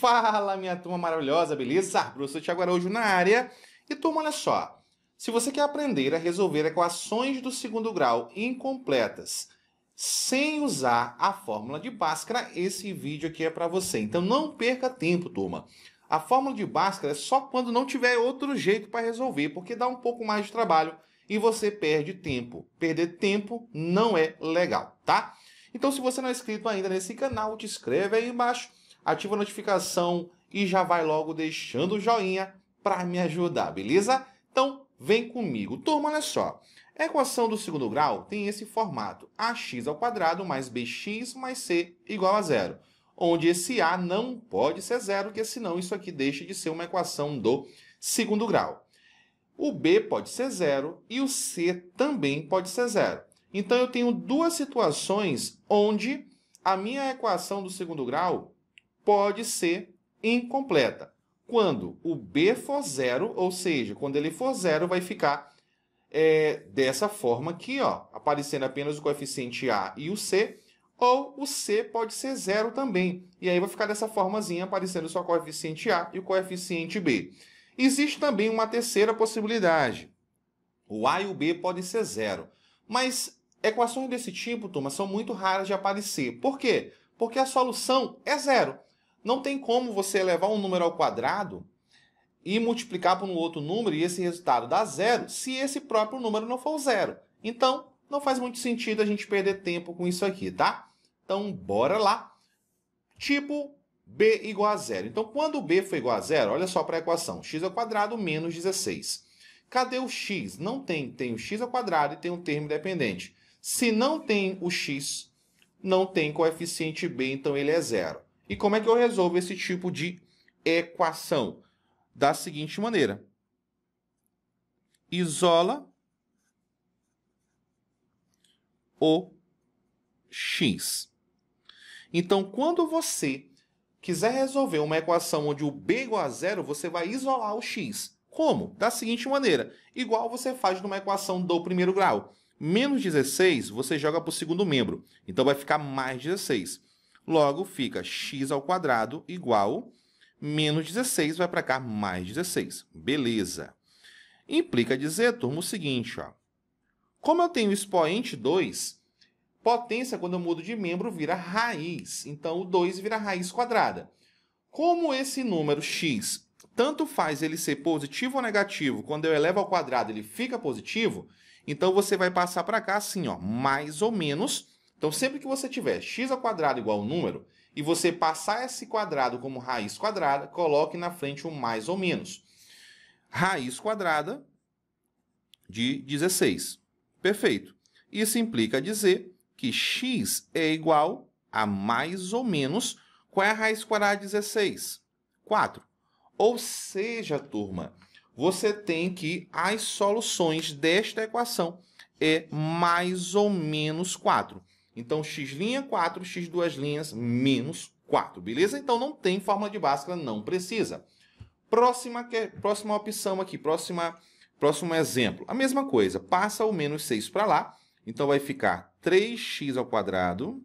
Fala, minha turma maravilhosa, beleza? Professor Tiago Araújo na área. E turma, olha só. Se você quer aprender a resolver equações do segundo grau incompletas sem usar a fórmula de Bhaskara, esse vídeo aqui é para você. Então não perca tempo, turma. A fórmula de Bhaskara é só quando não tiver outro jeito para resolver, porque dá um pouco mais de trabalho e você perde tempo. Perder tempo não é legal, tá? Então se você não é inscrito ainda nesse canal, te inscreve aí embaixo ativa a notificação e já vai logo deixando o joinha para me ajudar, beleza? Então, vem comigo. Turma, olha só. A equação do segundo grau tem esse formato: ax ao quadrado mais bx mais c igual a zero, onde esse a não pode ser zero, porque senão isso aqui deixa de ser uma equação do segundo grau. O b pode ser zero e o c também pode ser zero. Então eu tenho duas situações onde a minha equação do segundo grau pode ser incompleta. Quando o B for zero, ou seja, quando ele for zero, vai ficar é, dessa forma aqui, ó, aparecendo apenas o coeficiente A e o C, ou o C pode ser zero também. E aí vai ficar dessa formazinha, aparecendo só o coeficiente A e o coeficiente B. Existe também uma terceira possibilidade. O A e o B podem ser zero. Mas equações desse tipo, turma, são muito raras de aparecer. Por quê? Porque a solução é zero. Não tem como você elevar um número ao quadrado e multiplicar por um outro número e esse resultado dá zero se esse próprio número não for zero. Então, não faz muito sentido a gente perder tempo com isso aqui, tá? Então, bora lá. Tipo b igual a zero. Então, quando b for igual a zero, olha só para a equação. x ao quadrado menos 16. Cadê o x? Não tem. Tem o x ao quadrado e tem um termo dependente. Se não tem o x, não tem coeficiente b, então ele é zero. E como é que eu resolvo esse tipo de equação? Da seguinte maneira: isola o x. Então, quando você quiser resolver uma equação onde o b igual a zero, você vai isolar o x. Como? Da seguinte maneira: igual você faz numa equação do primeiro grau. Menos 16 você joga para o segundo membro, então vai ficar mais 16. Logo, fica x ao quadrado igual menos 16, vai para cá, mais 16. Beleza. Implica dizer, turma, o seguinte, ó. Como eu tenho expoente 2, potência, quando eu mudo de membro, vira raiz. Então, o 2 vira raiz quadrada. Como esse número x, tanto faz ele ser positivo ou negativo, quando eu elevo ao quadrado ele fica positivo, então você vai passar para cá assim, ó, mais ou menos então, sempre que você tiver x ao quadrado igual a um número e você passar esse quadrado como raiz quadrada, coloque na frente um mais ou menos. Raiz quadrada de 16. Perfeito. Isso implica dizer que x é igual a mais ou menos. Qual é a raiz quadrada de 16? 4. Ou seja, turma, você tem que as soluções desta equação é mais ou menos 4. Então, x', 4, x duas menos 4, beleza? Então, não tem fórmula de Bhaskara, não precisa. Próxima, próxima opção aqui, próxima, próximo exemplo. A mesma coisa, passa o menos 6 para lá, então vai ficar 3x ao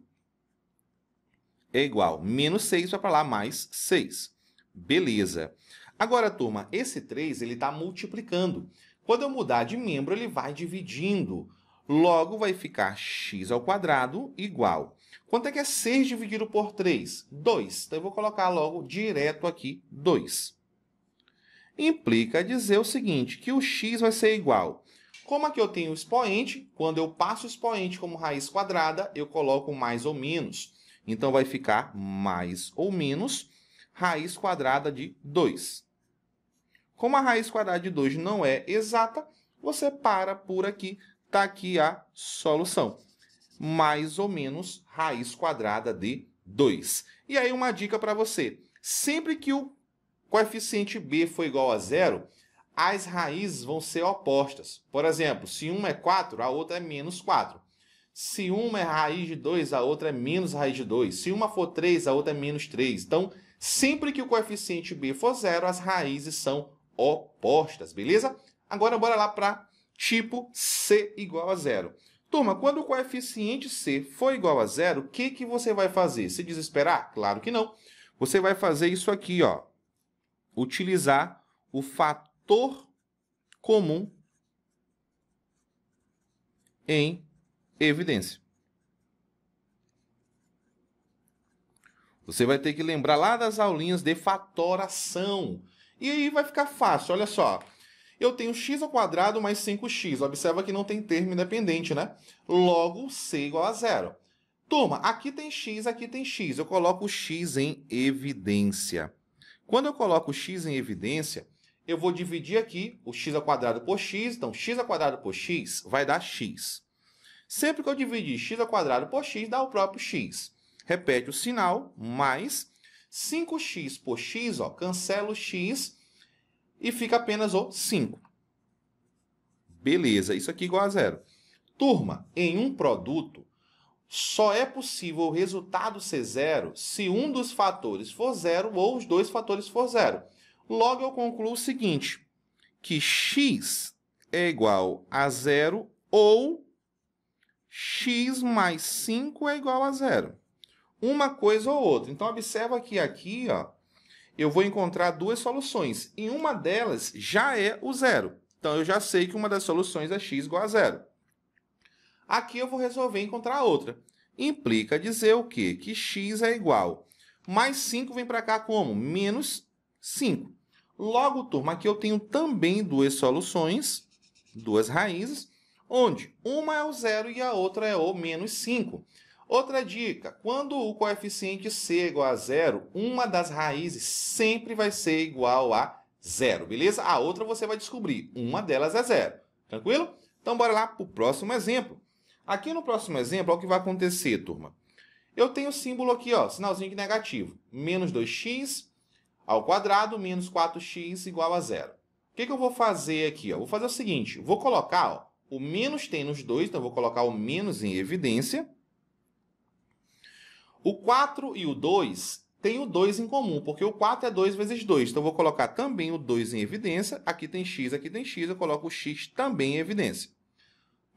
é igual menos 6 vai para lá mais 6. Beleza. Agora, turma, esse 3 está multiplicando. Quando eu mudar de membro, ele vai dividindo. Logo, vai ficar x ao quadrado igual. Quanto é que é 6 dividido por 3? 2. Então, eu vou colocar logo direto aqui 2. Implica dizer o seguinte, que o x vai ser igual. Como aqui eu tenho o expoente, quando eu passo o expoente como raiz quadrada, eu coloco mais ou menos. Então, vai ficar mais ou menos raiz quadrada de 2. Como a raiz quadrada de 2 não é exata, você para por aqui está aqui a solução. Mais ou menos raiz quadrada de 2. E aí uma dica para você. Sempre que o coeficiente b for igual a zero, as raízes vão ser opostas. Por exemplo, se uma é 4, a outra é menos 4. Se uma é raiz de 2, a outra é menos raiz de 2. Se uma for 3, a outra é menos 3. Então, sempre que o coeficiente b for zero, as raízes são opostas, beleza? Agora, bora lá para tipo C. C igual a zero. Turma, quando o coeficiente C for igual a zero, o que, que você vai fazer? Se desesperar? Claro que não. Você vai fazer isso aqui, ó. Utilizar o fator comum em evidência. Você vai ter que lembrar lá das aulinhas de fatoração. E aí vai ficar fácil, olha só eu tenho x ao quadrado mais 5x. Observa que não tem termo independente, né? Logo, c igual a zero. Turma, aqui tem x, aqui tem x. Eu coloco x em evidência. Quando eu coloco x em evidência, eu vou dividir aqui o x ao quadrado por x. Então, x ao quadrado por x vai dar x. Sempre que eu dividir x ao quadrado por x, dá o próprio x. Repete o sinal, mais 5x por x, ó, cancela o x e fica apenas o 5. Beleza, isso aqui é igual a zero. Turma, em um produto, só é possível o resultado ser zero se um dos fatores for zero ou os dois fatores for zero. Logo, eu concluo o seguinte, que x é igual a zero ou x mais 5 é igual a zero. Uma coisa ou outra. Então, observa que aqui, ó, eu vou encontrar duas soluções. E uma delas já é o zero. Então eu já sei que uma das soluções é x igual a zero. Aqui eu vou resolver encontrar outra. Implica dizer o quê? Que x é igual. Mais 5 vem para cá como? Menos 5. Logo, turma, aqui eu tenho também duas soluções, duas raízes, onde uma é o zero e a outra é o menos 5. Outra dica: quando o coeficiente c é igual a zero, uma das raízes sempre vai ser igual a zero, beleza? A outra você vai descobrir. Uma delas é zero. Tranquilo? Então bora lá para o próximo exemplo. Aqui no próximo exemplo, olha o que vai acontecer, turma. Eu tenho o símbolo aqui, ó, sinalzinho de negativo. Menos 2x ao quadrado menos 4x igual a zero. O que, que eu vou fazer aqui? Ó? Vou fazer o seguinte, vou colocar ó, o menos tem nos dois, então vou colocar o menos em evidência. O 4 e o 2 têm o 2 em comum, porque o 4 é 2 vezes 2. Então, eu vou colocar também o 2 em evidência. Aqui tem x, aqui tem x, eu coloco o x também em evidência.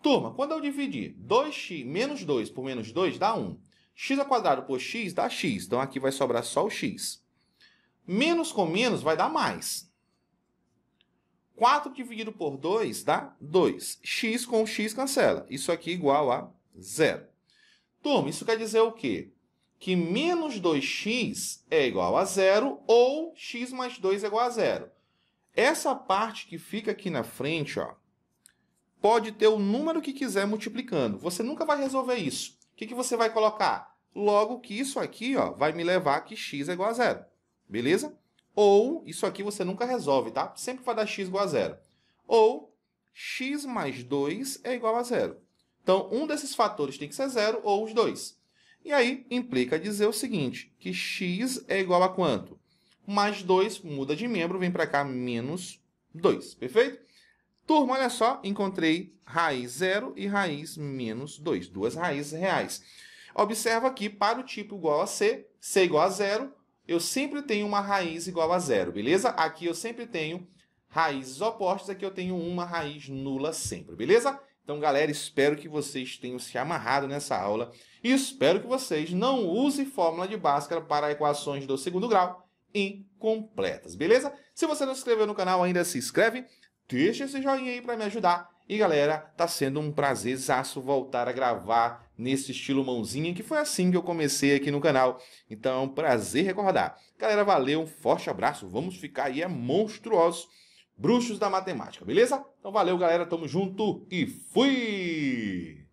Turma, quando eu dividir 2x menos 2 por menos 2, dá 1. x ao quadrado por x dá x, então aqui vai sobrar só o x. Menos com menos vai dar mais. 4 dividido por 2 dá 2. x com x cancela. Isso aqui é igual a zero. Turma, isso quer dizer o quê? que menos 2x é igual a zero ou x mais 2 é igual a zero. Essa parte que fica aqui na frente, ó, pode ter o número que quiser multiplicando. Você nunca vai resolver isso. O que, que você vai colocar? Logo que isso aqui ó, vai me levar que x é igual a zero. Beleza? Ou isso aqui você nunca resolve, tá? Sempre vai dar x igual a zero. Ou x mais 2 é igual a zero. Então, um desses fatores tem que ser zero ou os dois. E aí implica dizer o seguinte, que x é igual a quanto? Mais 2 muda de membro, vem para cá menos 2, perfeito? Turma, olha só, encontrei raiz 0 e raiz menos 2, duas raízes reais. Observa aqui, para o tipo igual a c, c igual a zero, eu sempre tenho uma raiz igual a zero, beleza? Aqui eu sempre tenho raízes opostas, aqui eu tenho uma raiz nula sempre, beleza? Então, galera, espero que vocês tenham se amarrado nessa aula e espero que vocês não usem fórmula de Bhaskara para equações do segundo grau incompletas, beleza? Se você não se inscreveu no canal ainda, se inscreve, deixa esse joinha aí para me ajudar. E galera, tá sendo um prazerzaço voltar a gravar nesse estilo mãozinha, que foi assim que eu comecei aqui no canal. Então, prazer recordar. Galera, valeu, um forte abraço, vamos ficar aí, é monstruoso Bruxos da Matemática, beleza? Então valeu, galera, tamo junto e fui!